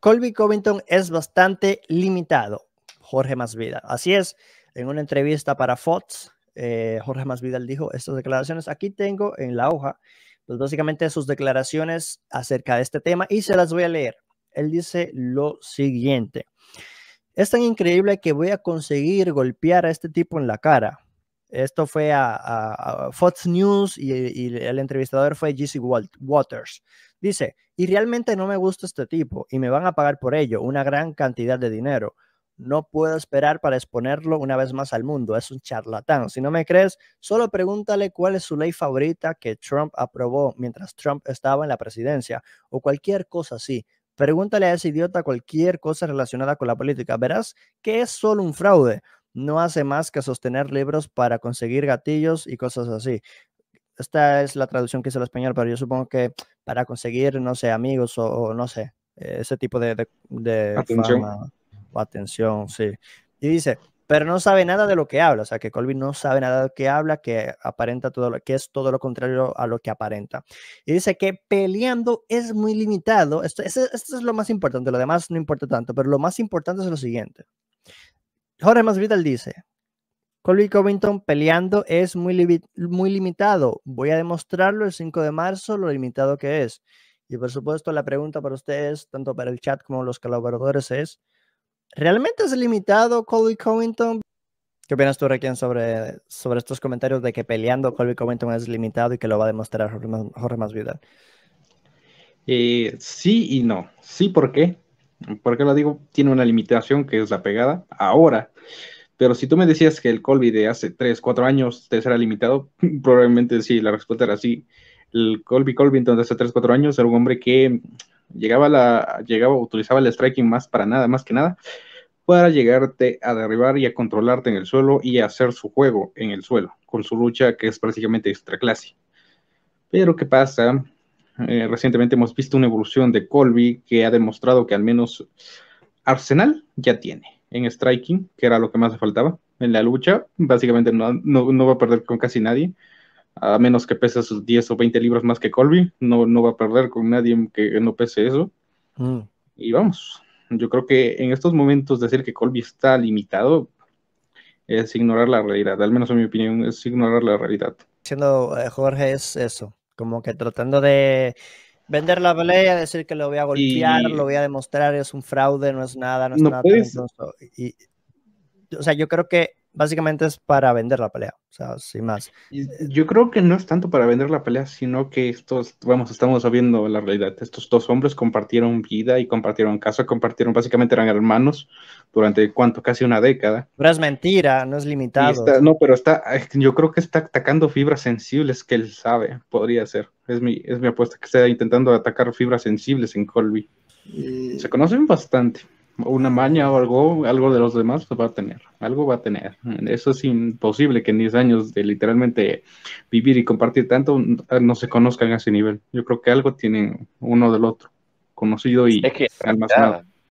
Colby Covington es bastante limitado, Jorge Masvidal. Así es, en una entrevista para Fox, eh, Jorge Masvidal dijo estas declaraciones. Aquí tengo en la hoja, pues básicamente sus declaraciones acerca de este tema y se las voy a leer. Él dice lo siguiente. Es tan increíble que voy a conseguir golpear a este tipo en la cara. Esto fue a, Fox News y, el entrevistador fue Walt Waters. Dice, y realmente no me gusta este tipo y me van a pagar por ello una gran cantidad de dinero. No puedo esperar para exponerlo una vez más al mundo. Es un charlatán. Si no me crees, solo pregúntale cuál es su ley favorita que Trump aprobó mientras Trump estaba en la presidencia o cualquier cosa así. Pregúntale a ese idiota cualquier cosa relacionada con la política. Verás que es solo un fraude no hace más que sostener libros para conseguir gatillos y cosas así. Esta es la traducción que hizo el español, pero yo supongo que para conseguir, no sé, amigos o, no sé, eh, ese tipo de, atención. atención, sí. Y dice, pero no sabe nada de lo que habla, o sea, que Colby no sabe nada de lo que habla, que aparenta todo lo que es todo lo contrario a lo que aparenta. Y dice que peleando es muy limitado, esto es lo más importante, lo demás no importa tanto, pero lo más importante es lo siguiente, Jorge Masvidal dice, Colby Covington peleando es muy, muy limitado. Voy a demostrarlo el 5 de marzo, lo limitado que es. Y por supuesto, la pregunta para ustedes, tanto para el chat como los colaboradores, es, ¿realmente es limitado Colby Covington? ¿Qué opinas tú, Requiem sobre, sobre estos comentarios de que peleando Colby Covington es limitado y que lo va a demostrar Jorge Masvidal? Eh, sí y no. Sí, ¿por qué? ¿Por qué lo digo? Tiene una limitación que es la pegada ahora. Pero si tú me decías que el Colby de hace 3, 4 años te será limitado, probablemente sí, la respuesta era sí. El Colby Colby de hace 3, 4 años era un hombre que llegaba, la, llegaba, utilizaba el striking más para nada, más que nada, para llegarte a derribar y a controlarte en el suelo y a hacer su juego en el suelo, con su lucha que es prácticamente extra clase. Pero ¿qué pasa? Eh, recientemente hemos visto una evolución de Colby que ha demostrado que al menos Arsenal ya tiene en striking, que era lo que más le faltaba en la lucha. Básicamente no, no, va a perder con casi nadie, a menos que pese sus 10 o 20 libras más que Colby. No, no va a perder con nadie que no pese eso. Mm. Y vamos, yo creo que en estos momentos decir que Colby está limitado es ignorar la realidad, al menos en mi opinión es ignorar la realidad. Siendo eh, Jorge es eso, como que tratando de vender la pelea, decir que lo voy a golpear, lo voy a demostrar, es un fraude, no es nada, no es nada. Puedes... Y o sea, yo creo que básicamente es para vender la pelea, o sea, sin más. Yo creo que no es tanto para vender la pelea, sino que estos, vamos, estamos sabiendo la realidad. Estos dos hombres compartieron vida y compartieron casa, compartieron, básicamente eran hermanos durante cuánto, casi una década. Pero es mentira, no es limitado. no, pero está, yo creo que está atacando fibras sensibles que él sabe, podría ser. Es mi, es mi apuesta que está intentando atacar fibras sensibles en Colby. Eh, Se conocen bastante una maña o algo, algo de los demás pues, va a tener, algo va a tener. Eso es imposible que en 10 años de literalmente vivir y compartir tanto no se conozcan a ese nivel. Yo creo que algo tienen uno del otro, conocido y almacenado.